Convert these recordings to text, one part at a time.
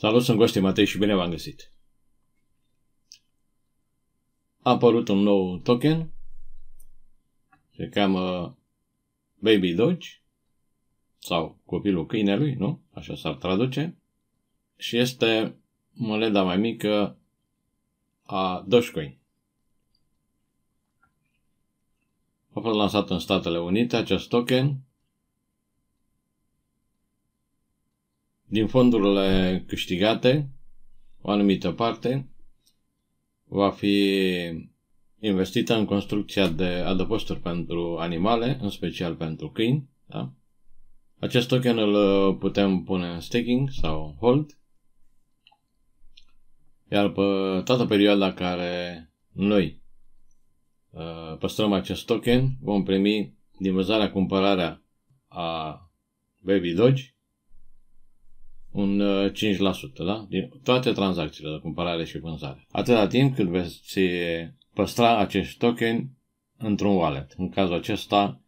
Salut, sunt Goste Matei și bine v-am găsit! A apărut un nou token, se cheamă Baby Doge, sau copilul câinelui, nu? Așa s-ar traduce. Și este moneda mai mică a Dogecoin. A fost lansat în Statele Unite acest token din fondurile câștigate, o anumită parte va fi investită în construcția de adăposturi pentru animale, în special pentru câini. Da? Acest token îl putem pune în staking sau hold, iar pe toată perioada care noi uh, păstrăm acest token, vom primi din vânzarea cumpărarea a Baby Doge un 5%, uh, da? Din toate tranzacțiile de cumpărare și vânzare. Atâta timp cât veți uh, păstra acești token într-un wallet. În cazul acesta,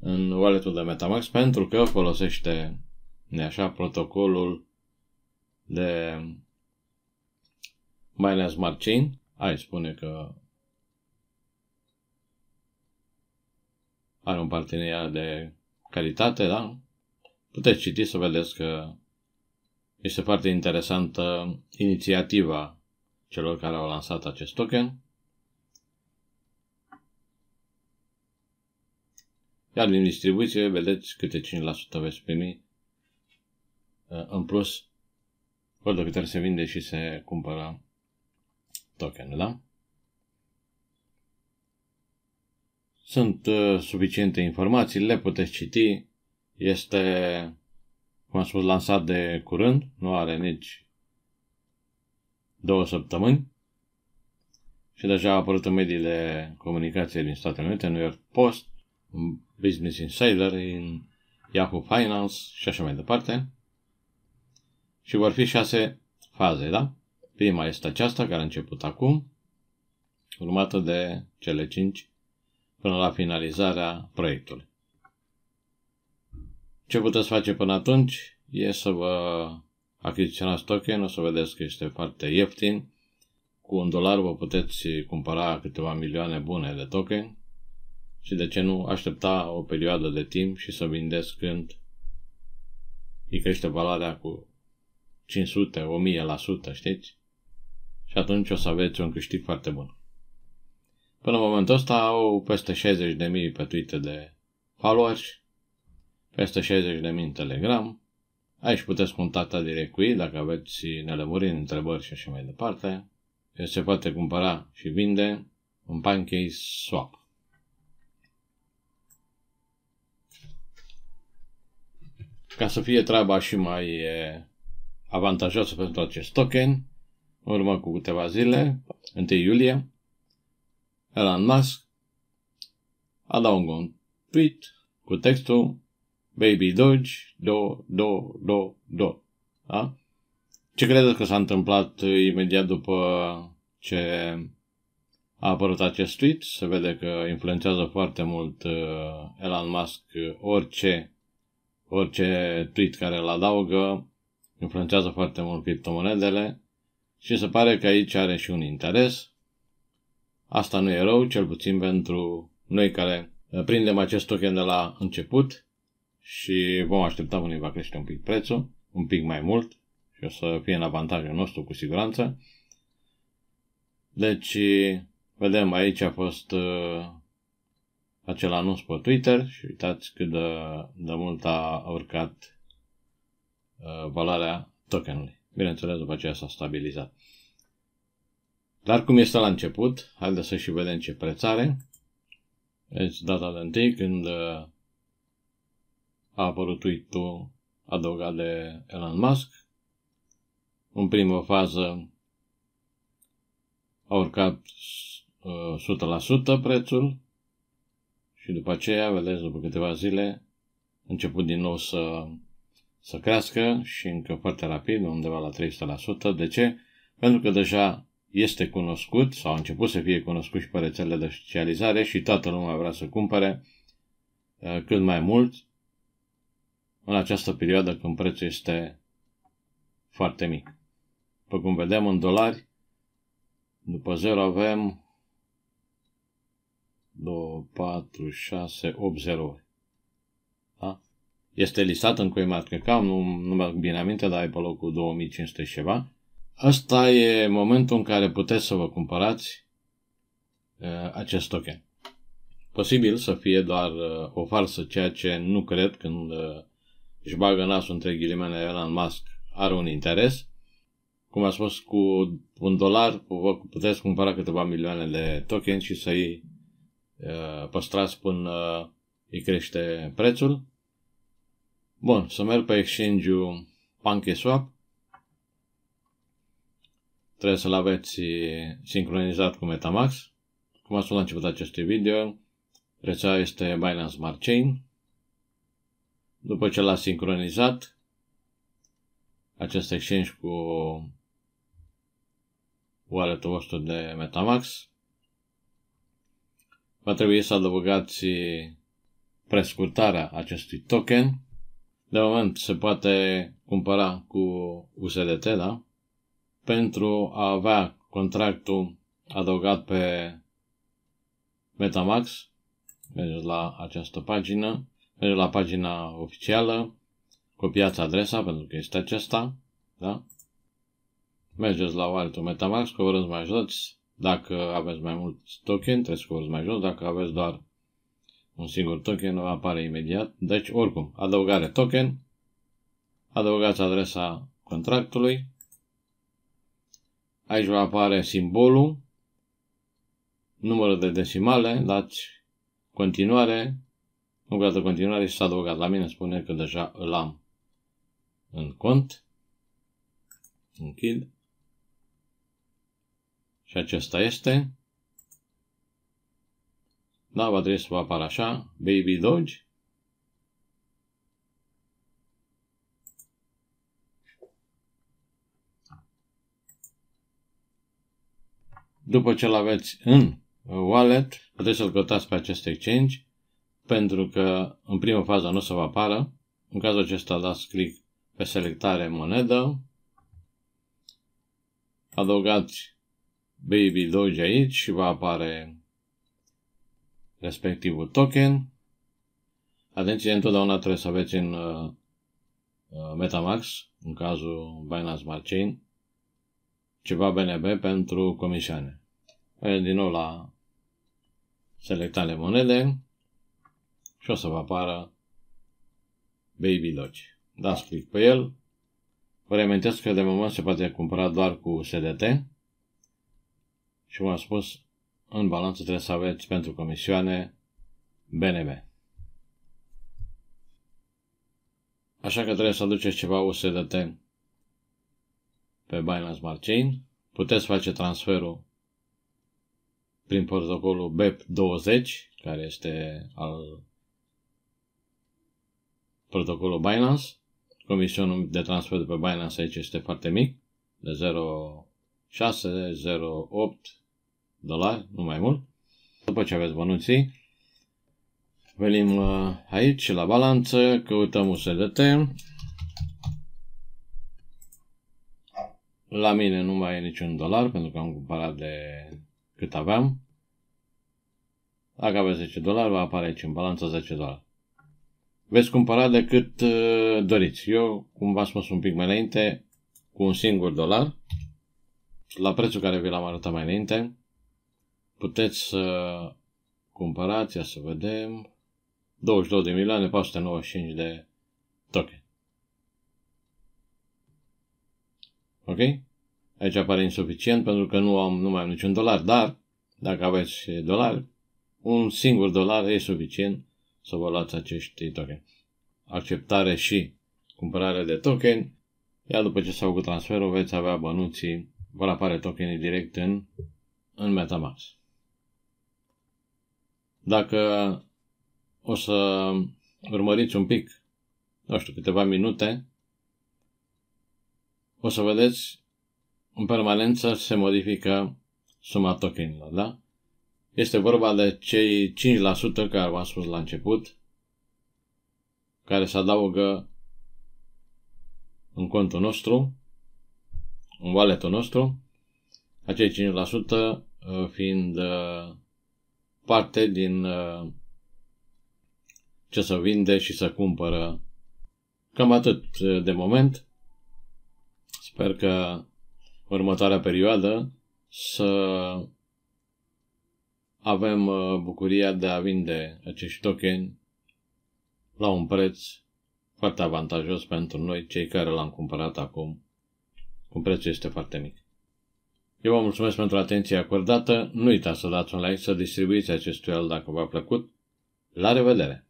în walletul de Metamax, pentru că folosește de așa protocolul de Binance Smart Chain. Ai spune că are un parteneriat de calitate, da? Puteți citi să vedeți că este foarte interesantă inițiativa celor care au lansat acest token. Iar din distribuție, vedeți câte 5% veți primi uh, în plus, ori de câte ori se vinde și se cumpără token, da? Sunt uh, suficiente informații, le puteți citi. Este cum am spus, lansat de curând, nu are nici două săptămâni și deja a apărut în mediile comunicației din Statele Unite, New York Post, Business Insider, în Yahoo Finance și așa mai departe. Și vor fi șase faze, da? Prima este aceasta, care a început acum, urmată de cele cinci până la finalizarea proiectului. Ce puteți face până atunci e să vă achiziționați token, o să vedeți că este foarte ieftin. Cu un dolar vă puteți cumpăra câteva milioane bune de token și de ce nu aștepta o perioadă de timp și să vindeți când îi crește valoarea cu 500, 1000%, știți? Și atunci o să aveți un câștig foarte bun. Până în momentul ăsta au peste 60.000 pe Twitter de followers peste de în Telegram. Aici puteți contacta direct cu ei dacă aveți nelămuriri, întrebări și așa mai departe. Deci se poate cumpăra și vinde un pancake swap. Ca să fie treaba și mai avantajoasă pentru acest token, în urmă cu câteva zile, 1 iulie, Elon Musk a dat un tweet cu textul Baby Doge, do, do, do, do. Da? Ce credeți că s-a întâmplat uh, imediat după ce a apărut acest tweet? Se vede că influențează foarte mult uh, Elon Musk uh, orice, orice tweet care îl adaugă, influențează foarte mult criptomonedele și se pare că aici are și un interes. Asta nu e rău, cel puțin pentru noi care prindem acest token de la început și vom aștepta până va crește un pic prețul, un pic mai mult și o să fie în avantajul nostru cu siguranță. Deci, vedem aici a fost uh, acel anunț pe Twitter și uitați cât de, de mult a urcat uh, valoarea tokenului. Bineînțeles, după aceea s-a stabilizat. Dar cum este la început, haideți să și vedem ce preț are. Deci data de întâi, când uh, a apărut tweet-ul adăugat de Elon Musk. În primă fază a urcat 100% uh, prețul și după aceea, vedeți, după câteva zile, a început din nou să, să crească și încă foarte rapid, undeva la 300%. De ce? Pentru că deja este cunoscut sau a început să fie cunoscut și pe rețelele de socializare și toată lumea vrea să cumpere uh, cât mai mult în această perioadă când prețul este foarte mic. După cum vedem în dolari, după 0 avem 2, 4, 6, 8 0 ori. da? Este listat în CoinMarketCap, nu, nu merg bine aminte, dar e pe locul 2500 și ceva. Asta e momentul în care puteți să vă cumpărați uh, acest token. Posibil să fie doar uh, o farsă, ceea ce nu cred când uh, își bagă nasul între ghilimele Elon Musk, are un interes. Cum a spus, cu un dolar vă puteți cumpăra câteva milioane de token și să-i uh, păstrați până uh, îi crește prețul. Bun, să merg pe exchange-ul PancakeSwap. Trebuie să-l aveți uh, sincronizat cu Metamax. Cum a spus la început acestui video, rețeaua este Binance Smart Chain, după ce l-a sincronizat, acest exchange cu wallet-ul vostru de Metamax, va trebui să adăugați prescurtarea acestui token. De moment se poate cumpăra cu USDT, da? Pentru a avea contractul adăugat pe Metamax, mergeți la această pagină la pagina oficială, copiați adresa pentru că este aceasta, da? Mergeți la wallet Metamask, coborâți mai jos, dacă aveți mai mult token, trebuie să coborâți mai jos, dacă aveți doar un singur token, nu apare imediat. Deci, oricum, adăugare token, adăugați adresa contractului, aici va apare simbolul, numărul de decimale, dați continuare, nu gata continuare și s-a adăugat la mine, spune că deja îl am în cont. Închid. Și acesta este. Da, vă trebui să vă apar așa. Baby Doge. După ce l-aveți în wallet, puteți să-l căutați pe acest exchange pentru că în prima fază nu se va apară. În cazul acesta dați click pe selectare monedă, adăugați Baby Doge aici și va apare respectivul token. Atenție, întotdeauna trebuie să aveți în uh, uh Metamax, în cazul Binance Smart Chain, ceva BNB pentru comisioane. Din nou la selectare monede, și o să vă apară Baby Lodge. Dați click pe el. Vă reamintesc că de moment se poate cumpăra doar cu SDT și v-am spus, în balanță trebuie să aveți pentru comisioane BNB. Așa că trebuie să aduceți ceva USDT pe Binance Smart Chain. Puteți face transferul prin protocolul BEP20, care este al protocolul Binance. Comisionul de transfer de pe Binance aici este foarte mic, de 0,6-0,8 dolari, nu mai mult. După ce aveți bănuții, venim uh, aici la balanță, căutăm USDT. La mine nu mai e niciun dolar pentru că am cumpărat de cât aveam. Dacă aveți 10 dolari, va apare aici în balanță 10 dolari veți cumpăra decât uh, doriți. Eu, cum v-am spus un pic mai înainte, cu un singur dolar, la prețul care vi l-am arătat mai înainte, puteți să cumpărați, ia să vedem, 22 de milioane 495 de token. Ok? Aici apare insuficient pentru că nu, am, nu mai am niciun dolar, dar dacă aveți dolari, un singur dolar e suficient să vă luați acești token. Acceptare și cumpărare de token, iar după ce s-a făcut transferul veți avea bănuții, vă apare tokenii direct în, în Metamax. Dacă o să urmăriți un pic, nu știu, câteva minute, o să vedeți în permanență se modifică suma tokenilor, da? Este vorba de cei 5% care v-am spus la început, care se adaugă în contul nostru, în walletul nostru, acei 5% uh, fiind uh, parte din uh, ce să vinde și să cumpără. Cam atât de moment. Sper că următoarea perioadă să avem uh, bucuria de a vinde acești token la un preț foarte avantajos pentru noi, cei care l-am cumpărat acum. Un preț este foarte mic. Eu vă mulțumesc pentru atenția acordată, nu uitați să dați un like, să distribuiți acest tutorial dacă v-a plăcut. La revedere!